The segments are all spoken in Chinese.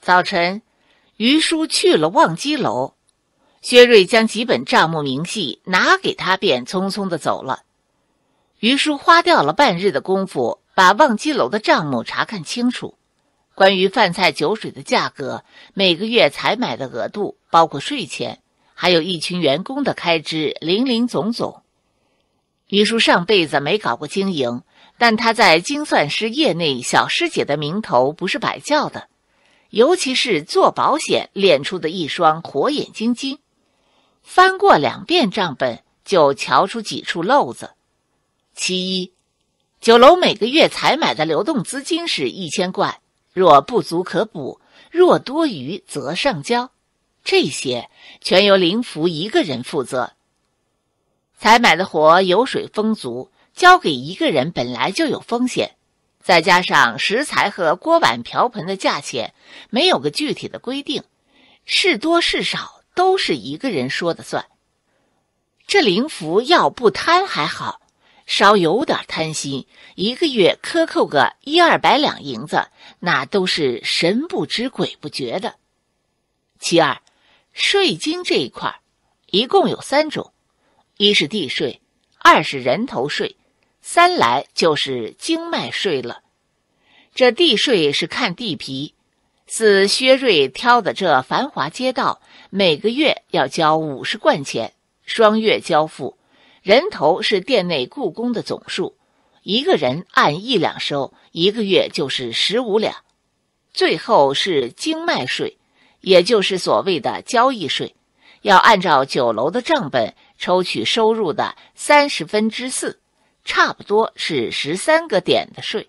早晨，于叔去了望机楼，薛瑞将几本账目明细拿给他，便匆匆的走了。于叔花掉了半日的功夫，把望机楼的账目查看清楚。关于饭菜酒水的价格、每个月采买的额度，包括税钱，还有一群员工的开支，零零总总。于叔上辈子没搞过经营，但他在精算师业内小师姐的名头不是白叫的。尤其是做保险练出的一双火眼金睛，翻过两遍账本就瞧出几处漏子。其一，酒楼每个月采买的流动资金是一千贯，若不足可补，若多余则上交。这些全由林福一个人负责。采买的活油水丰足，交给一个人本来就有风险。再加上食材和锅碗瓢盆的价钱，没有个具体的规定，是多是少都是一个人说的算。这灵符要不贪还好，稍有点贪心，一个月克扣个一二百两银子，那都是神不知鬼不觉的。其二，税金这一块，一共有三种，一是地税，二是人头税。三来就是经脉税了，这地税是看地皮，似薛瑞挑的这繁华街道，每个月要交五十贯钱，双月交付。人头是店内雇工的总数，一个人按一两收，一个月就是十五两。最后是经脉税，也就是所谓的交易税，要按照酒楼的账本抽取收入的三十分之四。差不多是十三个点的税，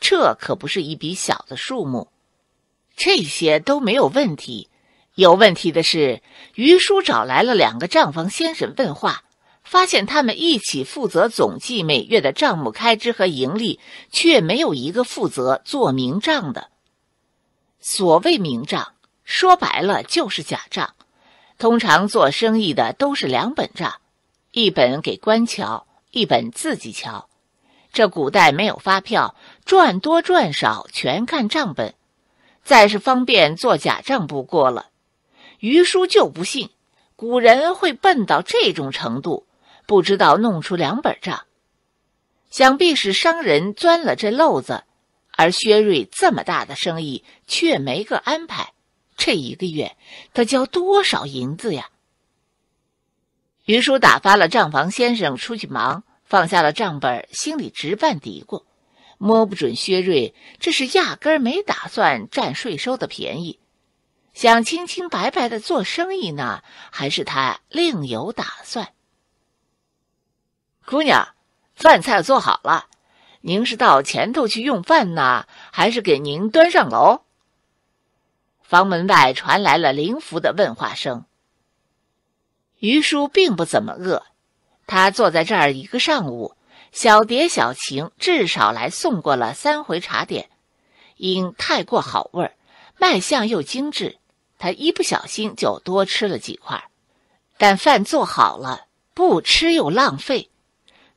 这可不是一笔小的数目。这些都没有问题，有问题的是于叔找来了两个账房先生问话，发现他们一起负责总计每月的账目开支和盈利，却没有一个负责做明账的。所谓明账，说白了就是假账。通常做生意的都是两本账，一本给官桥，一本自己瞧，这古代没有发票，赚多赚少全看账本，再是方便做假账不过了。于叔就不信古人会笨到这种程度，不知道弄出两本账，想必是商人钻了这漏子，而薛瑞这么大的生意却没个安排，这一个月他交多少银子呀？于叔打发了账房先生出去忙，放下了账本，心里直犯嘀咕：摸不准薛瑞这是压根儿没打算占税收的便宜，想清清白白的做生意呢，还是他另有打算？姑娘，饭菜做好了，您是到前头去用饭呢，还是给您端上楼？房门外传来了灵符的问话声。于叔并不怎么饿，他坐在这儿一个上午，小蝶、小晴至少来送过了三回茶点，因太过好味儿，卖相又精致，他一不小心就多吃了几块。但饭做好了，不吃又浪费，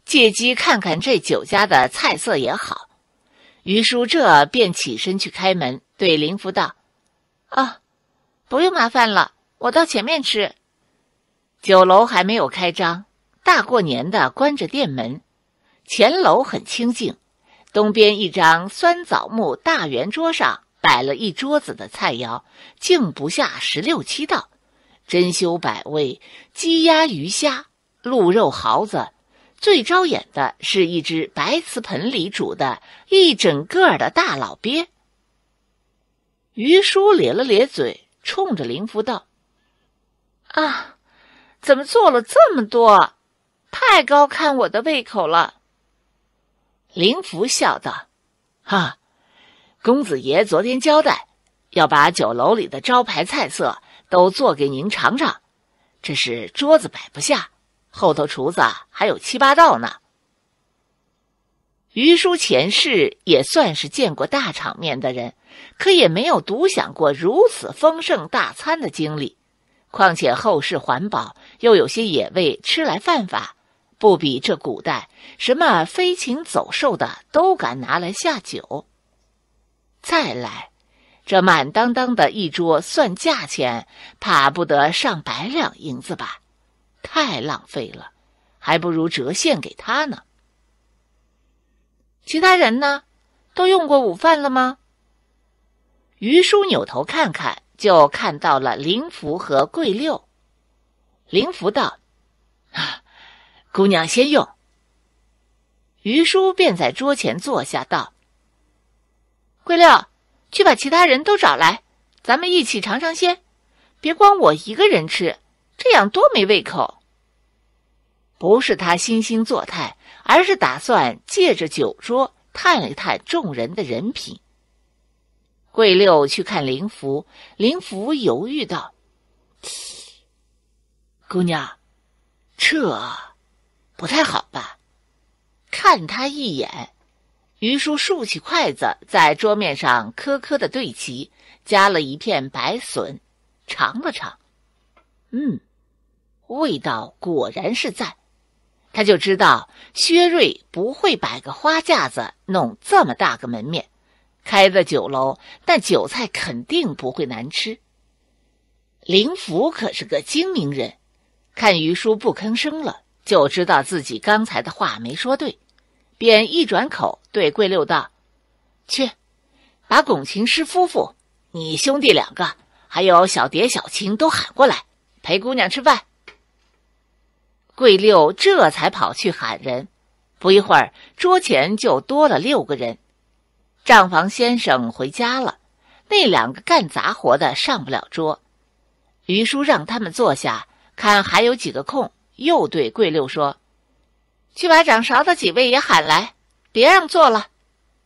借机看看这酒家的菜色也好。于叔这便起身去开门，对林福道：“啊，不用麻烦了，我到前面吃。”酒楼还没有开张，大过年的关着店门，前楼很清静。东边一张酸枣木大圆桌上摆了一桌子的菜肴，竟不下十六七道，珍馐百味，鸡鸭鱼虾、鹿肉、耗子，最招眼的是一只白瓷盆里煮的一整个的大老鳖。于叔咧了咧嘴，冲着林福道：“啊。”怎么做了这么多？太高看我的胃口了。灵福笑道：“哈，公子爷昨天交代，要把酒楼里的招牌菜色都做给您尝尝。这是桌子摆不下，后头厨子还有七八道呢。”于叔前世也算是见过大场面的人，可也没有独享过如此丰盛大餐的经历。况且后世环保，又有些野味吃来犯法，不比这古代什么飞禽走兽的都敢拿来下酒。再来，这满当当的一桌算价钱，怕不得上百两银子吧？太浪费了，还不如折现给他呢。其他人呢，都用过午饭了吗？于叔扭头看看。就看到了灵符和桂六。灵符道：“姑娘先用。”于叔便在桌前坐下，道：“桂六，去把其他人都找来，咱们一起尝尝鲜，别光我一个人吃，这样多没胃口。”不是他惺惺作态，而是打算借着酒桌探一探众人的人品。桂六去看灵符，灵符犹豫道：“姑娘，这不太好吧？”看他一眼，于叔竖起筷子，在桌面上磕磕的对齐，夹了一片白笋，尝了尝，嗯，味道果然是赞。他就知道薛瑞不会摆个花架子，弄这么大个门面。开的酒楼，但酒菜肯定不会难吃。灵福可是个精明人，看于叔不吭声了，就知道自己刚才的话没说对，便一转口对桂六道：“去，把拱琴师夫妇、你兄弟两个，还有小蝶、小青都喊过来，陪姑娘吃饭。”桂六这才跑去喊人，不一会儿，桌前就多了六个人。账房先生回家了，那两个干杂活的上不了桌。于叔让他们坐下，看还有几个空，又对桂六说：“去把掌勺的几位也喊来，别让坐了，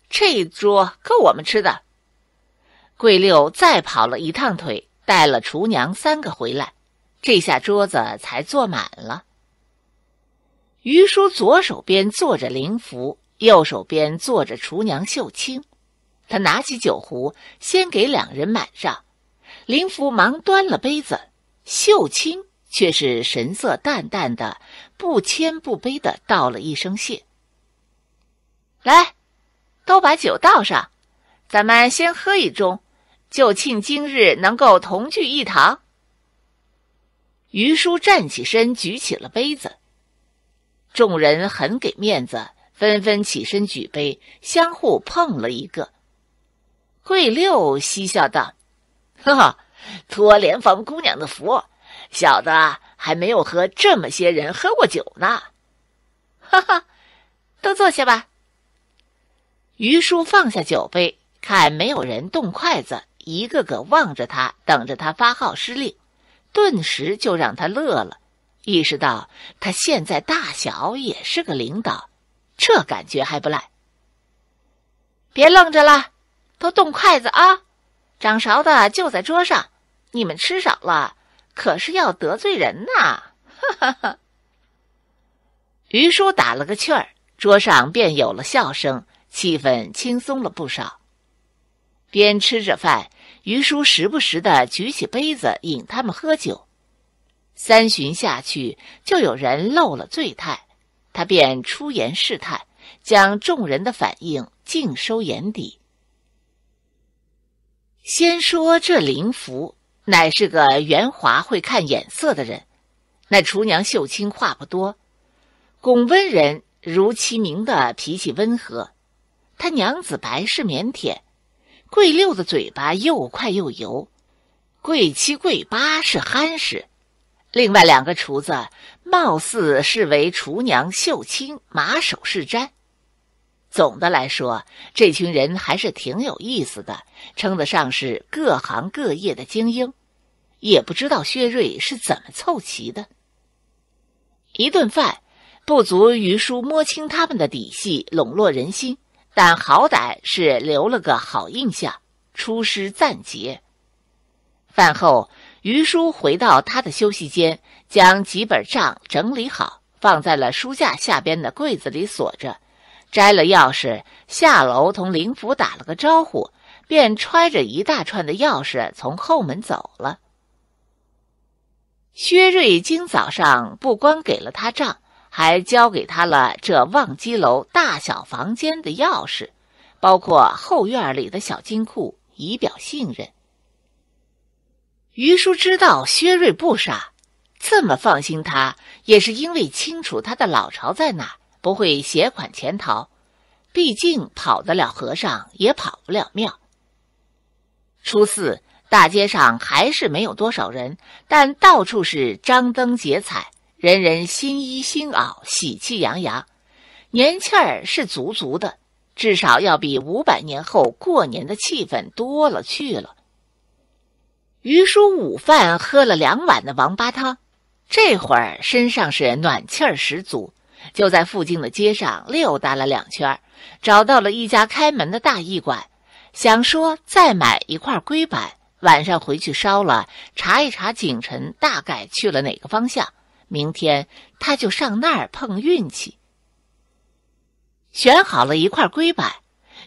这一桌够我们吃的。”桂六再跑了一趟腿，带了厨娘三个回来，这下桌子才坐满了。于叔左手边坐着灵福，右手边坐着厨娘秀清。他拿起酒壶，先给两人满上。林福忙端了杯子，秀清却是神色淡淡的，不谦不卑的道了一声谢。来，都把酒倒上，咱们先喝一盅，就庆今日能够同聚一堂。于叔站起身，举起了杯子。众人很给面子，纷纷起身举杯，相互碰了一个。桂六嬉笑道：“哈哈，托莲房姑娘的福，小子还没有和这么些人喝过酒呢。”哈哈，都坐下吧。于叔放下酒杯，看没有人动筷子，一个个望着他，等着他发号施令，顿时就让他乐了，意识到他现在大小也是个领导，这感觉还不赖。别愣着了。都动筷子啊！掌勺的就在桌上，你们吃少了，可是要得罪人呐！哈哈哈。于叔打了个趣儿，桌上便有了笑声，气氛轻松了不少。边吃着饭，于叔时不时的举起杯子，引他们喝酒。三巡下去，就有人露了醉态，他便出言试探，将众人的反应尽收眼底。先说这灵福，乃是个圆滑会看眼色的人。那厨娘秀清话不多，恭温人如其名的脾气温和。他娘子白是腼腆，桂六的嘴巴又快又油，桂七、桂八是憨实。另外两个厨子，貌似是为厨娘秀清马首是瞻。总的来说，这群人还是挺有意思的，称得上是各行各业的精英。也不知道薛瑞是怎么凑齐的。一顿饭，不足于叔摸清他们的底细，笼络人心，但好歹是留了个好印象，出师暂捷。饭后，于叔回到他的休息间，将几本账整理好，放在了书架下边的柜子里，锁着。摘了钥匙，下楼同灵符打了个招呼，便揣着一大串的钥匙从后门走了。薛瑞今早上不光给了他账，还交给他了这望机楼大小房间的钥匙，包括后院里的小金库，以表信任。于叔知道薛瑞不傻，这么放心他，也是因为清楚他的老巢在哪。不会携款潜逃，毕竟跑得了和尚也跑不了庙。初四大街上还是没有多少人，但到处是张灯结彩，人人新衣新袄，喜气洋洋，年气儿是足足的，至少要比五百年后过年的气氛多了去了。于叔午饭喝了两碗的王八汤，这会儿身上是暖气儿十足。就在附近的街上溜达了两圈，找到了一家开门的大驿馆，想说再买一块龟板，晚上回去烧了，查一查景辰大概去了哪个方向，明天他就上那儿碰运气。选好了一块龟板，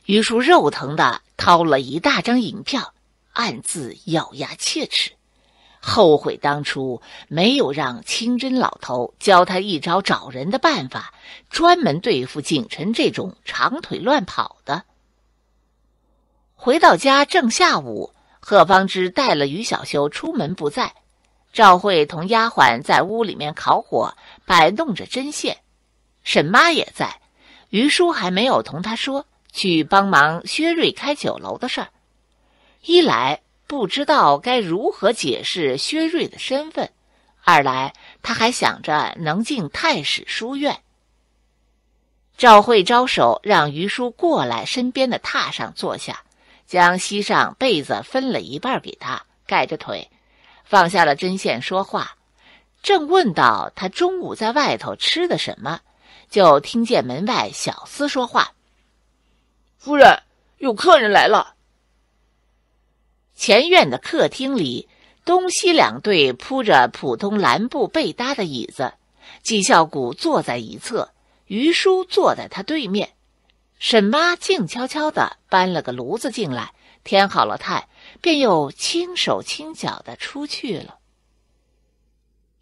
于叔肉疼的掏了一大张银票，暗自咬牙切齿。后悔当初没有让清真老头教他一招找人的办法，专门对付景琛这种长腿乱跑的。回到家正下午，贺方之带了于小修出门不在，赵慧同丫鬟在屋里面烤火，摆弄着针线，沈妈也在，于叔还没有同他说去帮忙薛瑞开酒楼的事儿，一来。不知道该如何解释薛瑞的身份，二来他还想着能进太史书院。赵慧招手让于叔过来身边的榻上坐下，将膝上被子分了一半给他盖着腿，放下了针线说话，正问到他中午在外头吃的什么，就听见门外小厮说话：“夫人，有客人来了。”前院的客厅里，东西两对铺着普通蓝布被搭的椅子，纪孝谷坐在一侧，于叔坐在他对面。沈妈静悄悄地搬了个炉子进来，添好了炭，便又轻手轻脚地出去了。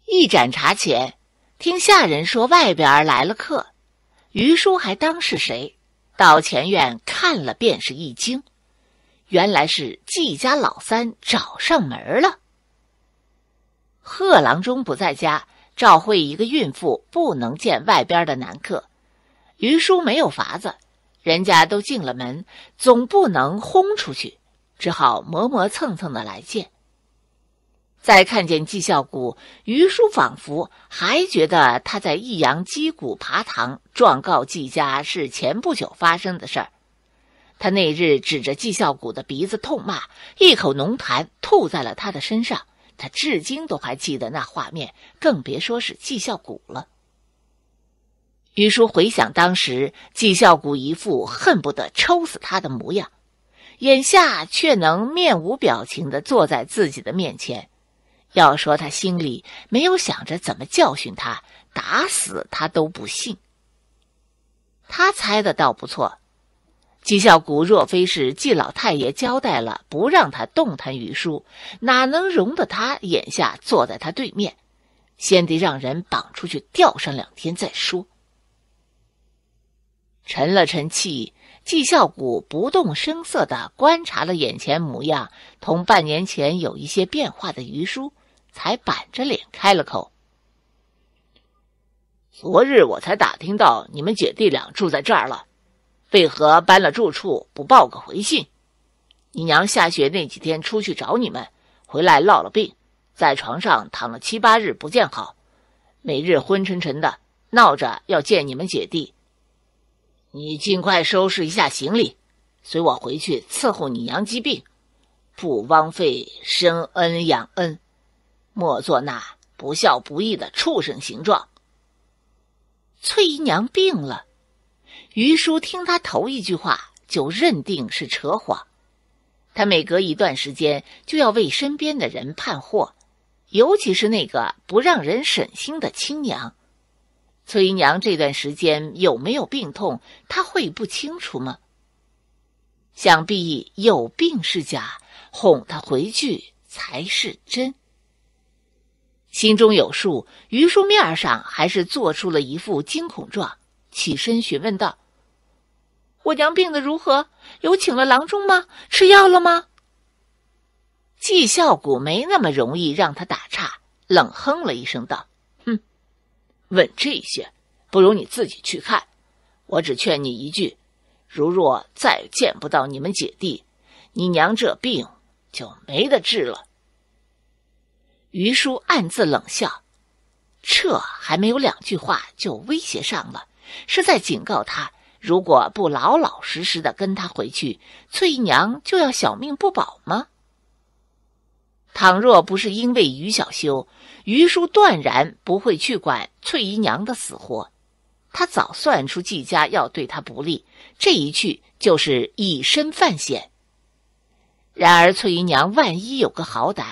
一盏茶前，听下人说外边来了客，于叔还当是谁，到前院看了便是一惊。原来是季家老三找上门了。贺郎中不在家，赵慧一个孕妇不能见外边的男客，于叔没有法子，人家都进了门，总不能轰出去，只好磨磨蹭蹭的来见。再看见季孝谷，于叔仿佛还觉得他在益阳击鼓爬堂状告季家是前不久发生的事儿。他那日指着纪孝谷的鼻子痛骂，一口浓痰吐在了他的身上。他至今都还记得那画面，更别说是纪孝谷了。于叔回想当时纪孝谷一副恨不得抽死他的模样，眼下却能面无表情地坐在自己的面前。要说他心里没有想着怎么教训他，打死他都不信。他猜的倒不错。季孝谷若非是季老太爷交代了不让他动弹，于叔哪能容得他眼下坐在他对面？先得让人绑出去吊上两天再说。沉了沉气，季孝谷不动声色的观察了眼前模样同半年前有一些变化的于叔，才板着脸开了口：“昨日我才打听到你们姐弟俩住在这儿了。”为何搬了住处不报个回信？你娘下雪那几天出去找你们，回来落了病，在床上躺了七八日不见好，每日昏沉沉的，闹着要见你们姐弟。你尽快收拾一下行李，随我回去伺候你娘疾病，不枉费生恩养恩，莫做那不孝不义的畜生形状。翠姨娘病了。于叔听他头一句话就认定是扯谎，他每隔一段时间就要为身边的人判货，尤其是那个不让人省心的亲娘，崔姨娘这段时间有没有病痛，他会不清楚吗？想必有病是假，哄她回去才是真。心中有数，于叔面上还是做出了一副惊恐状，起身询问道。我娘病得如何？有请了郎中吗？吃药了吗？纪孝谷没那么容易让他打岔，冷哼了一声道：“哼，问这些，不如你自己去看。我只劝你一句，如若再见不到你们姐弟，你娘这病就没得治了。”于叔暗自冷笑，这还没有两句话就威胁上了，是在警告他。如果不老老实实的跟他回去，翠姨娘就要小命不保吗？倘若不是因为于小修，于叔断然不会去管翠姨娘的死活。他早算出季家要对他不利，这一去就是以身犯险。然而翠姨娘万一有个好歹，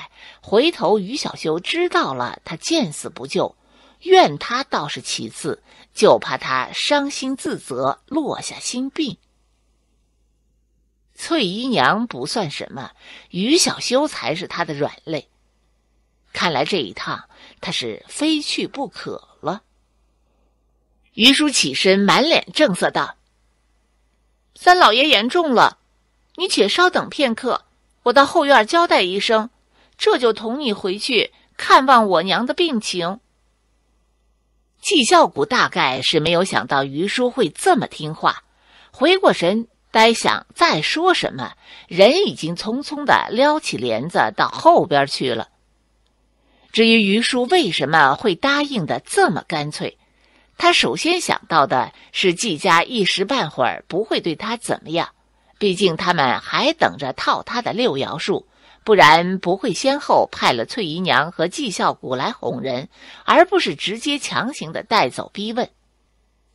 回头于小修知道了，他见死不救。怨他倒是其次，就怕他伤心自责，落下心病。翠姨娘不算什么，于小修才是他的软肋。看来这一趟他是非去不可了。于叔起身，满脸正色道：“三老爷言重了，你且稍等片刻，我到后院交代一声，这就同你回去看望我娘的病情。”纪孝谷大概是没有想到于叔会这么听话，回过神，呆想再说什么，人已经匆匆的撩起帘子到后边去了。至于于叔为什么会答应的这么干脆，他首先想到的是纪家一时半会儿不会对他怎么样，毕竟他们还等着套他的六爻术。不然不会先后派了翠姨娘和纪孝谷来哄人，而不是直接强行的带走逼问。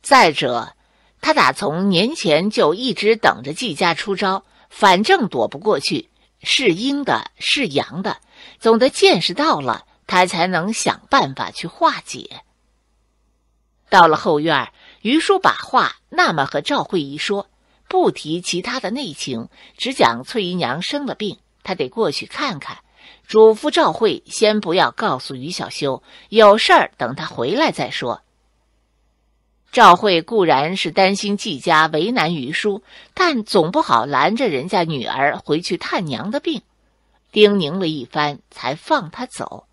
再者，他打从年前就一直等着纪家出招，反正躲不过去，是阴的，是阳的，总得见识到了，他才能想办法去化解。到了后院，于叔把话那么和赵慧仪说，不提其他的内情，只讲翠姨娘生了病。他得过去看看，嘱咐赵慧先不要告诉于小修，有事儿等他回来再说。赵慧固然是担心季家为难于叔，但总不好拦着人家女儿回去探娘的病，叮咛了一番，才放他走。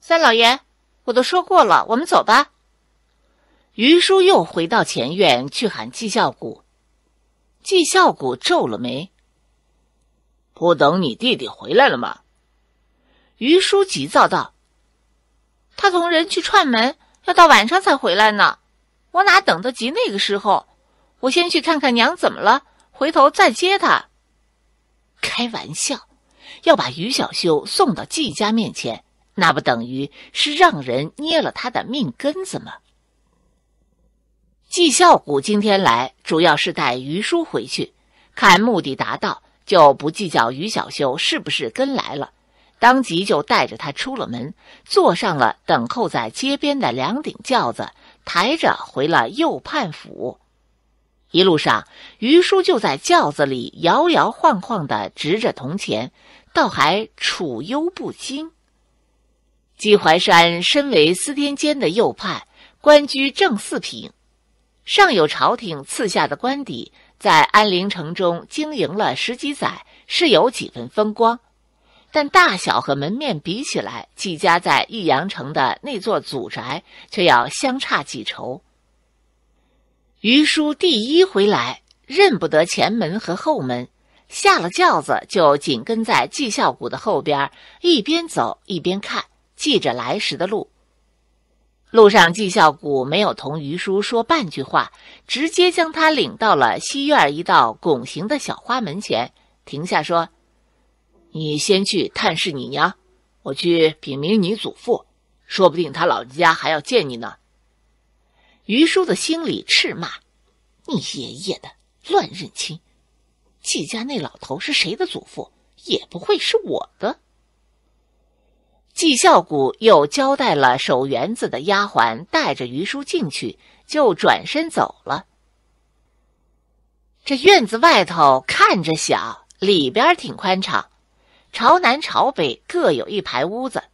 三老爷，我都说过了，我们走吧。于叔又回到前院去喊季孝谷，季孝谷皱了眉。不等你弟弟回来了吗？于叔急躁道：“他同人去串门，要到晚上才回来呢。我哪等得及那个时候？我先去看看娘怎么了，回头再接他。”开玩笑，要把于小秀送到季家面前，那不等于是让人捏了他的命根子吗？季孝谷今天来，主要是带于叔回去，看目的达到。就不计较于小修是不是跟来了，当即就带着他出了门，坐上了等候在街边的两顶轿子，抬着回了右判府。一路上，于叔就在轿子里摇摇晃晃的执着铜钱，倒还处忧不惊。季怀山身为司天监的右判，官居正四品，上有朝廷赐下的官邸。在安陵城中经营了十几载，是有几分风光，但大小和门面比起来，季家在益阳城的那座祖宅却要相差几筹。于叔第一回来，认不得前门和后门，下了轿子就紧跟在季孝谷的后边，一边走一边看，记着来时的路。路上，纪孝谷没有同于叔说半句话，直接将他领到了西院一道拱形的小花门前，停下说：“你先去探视你娘，我去禀明你祖父，说不定他老人家还要见你呢。”于叔的心里斥骂：“你爷爷的乱认亲，纪家那老头是谁的祖父，也不会是我的。”李孝谷又交代了守园子的丫鬟，带着于叔进去，就转身走了。这院子外头看着小，里边挺宽敞，朝南朝北各有一排屋子，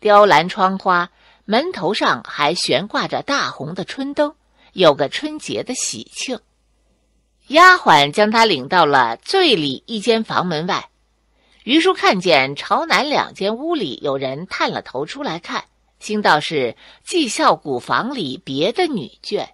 雕栏窗花，门头上还悬挂着大红的春灯，有个春节的喜庆。丫鬟将他领到了最里一间房门外。余叔看见朝南两间屋里有人探了头出来看，心道是技校古房里别的女眷。